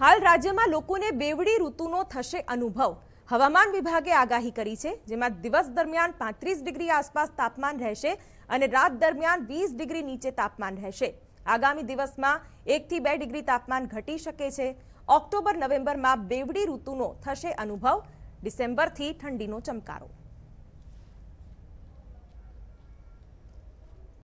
હાલ રાજ્યમાં લોકોને બેવડી ઋતુનો થશે અનુભવ હવામાન વિભાગે આગાહી કરી છે જેમાં દિવસ દરમિયાન પાંત્રીસ ડિગ્રી આસપાસ તાપમાન રહેશે અને રાત દરમિયાન વીસ ડિગ્રી નીચે તાપમાન રહેશે આગામી દિવસમાં એકથી બે ડિગ્રી તાપમાન ઘટી શકે છે ઓક્ટોબર નવેમ્બરમાં બેવડી ઋતુનો થશે અનુભવ ડિસેમ્બરથી ઠંડીનો ચમકારો